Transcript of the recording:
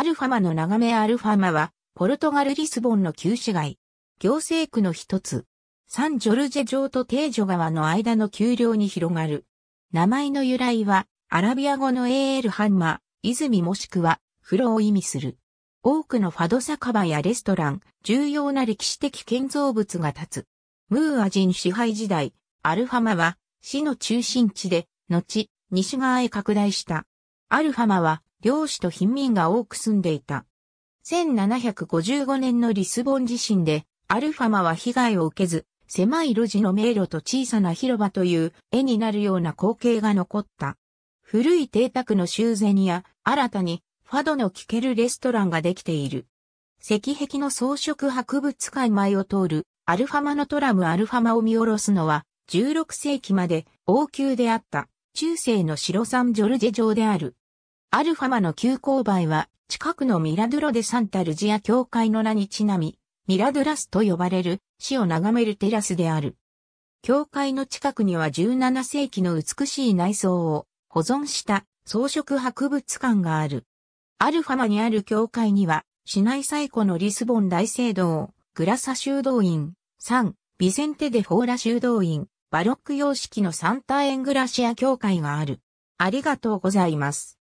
アルファマの眺めアルファマは、ポルトガル・リスボンの旧市街。行政区の一つ。サン・ジョルジェ城とテージョ川の間の丘陵に広がる。名前の由来は、アラビア語のエール・ハンマ、泉もしくは、風呂を意味する。多くのファド酒場やレストラン、重要な歴史的建造物が立つ。ムーア人支配時代、アルファマは、市の中心地で、後、西側へ拡大した。アルファマは、漁師と貧民が多く住んでいた。1755年のリスボン地震で、アルファマは被害を受けず、狭い路地の迷路と小さな広場という絵になるような光景が残った。古い邸宅の修繕や、新たにファドの聞けるレストランができている。石壁の装飾博物館前を通るアルファマのトラムアルファマを見下ろすのは16世紀まで王宮であった中世の白サンジョルジェ城である。アルファマの急勾配は、近くのミラドゥロデ・サンタルジア教会の名にちなみ、ミラドゥラスと呼ばれる死を眺めるテラスである。教会の近くには17世紀の美しい内装を保存した装飾博物館がある。アルファマにある教会には、市内最古のリスボン大聖堂、グラサ修道院、サン、ビセンテデ・フォーラ修道院、バロック様式のサンタ・エングラシア教会がある。ありがとうございます。